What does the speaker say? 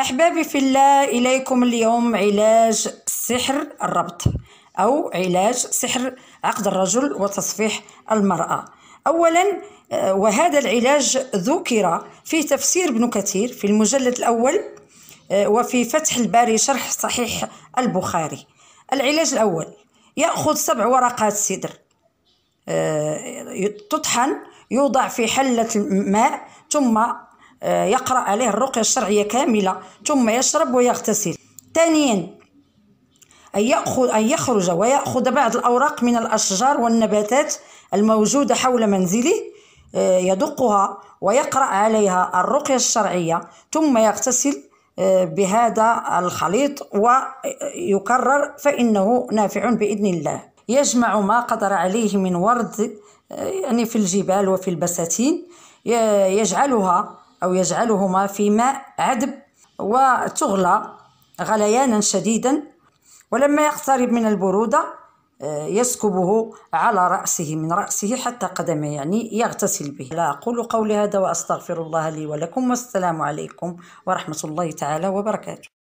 أحبابي في الله إليكم اليوم علاج سحر الربط أو علاج سحر عقد الرجل وتصفيح المرأة أولا آه، وهذا العلاج ذكر في تفسير ابن كثير في المجلد الأول آه، وفي فتح الباري شرح صحيح البخاري العلاج الأول يأخذ سبع ورقات سدر آه، تطحن يوضع في حلة الماء ثم آه، يقرأ عليه الرقية الشرعية كاملة ثم يشرب ويغتسل ثانيا أن, يأخذ أن يخرج ويأخذ بعض الأوراق من الأشجار والنباتات الموجودة حول منزله آه، يدقها ويقرأ عليها الرقية الشرعية ثم يغتسل آه، بهذا الخليط ويكرر فإنه نافع بإذن الله يجمع ما قدر عليه من ورد يعني في الجبال وفي البساتين يجعلها أو يجعلهما في ماء عذب وتغلى غليانا شديدا ولما يقترب من البرودة آه، يسكبه على رأسه من رأسه حتى قدمه يعني يغتسل به لا أقول قولي هذا وأستغفر الله لي ولكم والسلام عليكم ورحمة الله تعالى وبركاته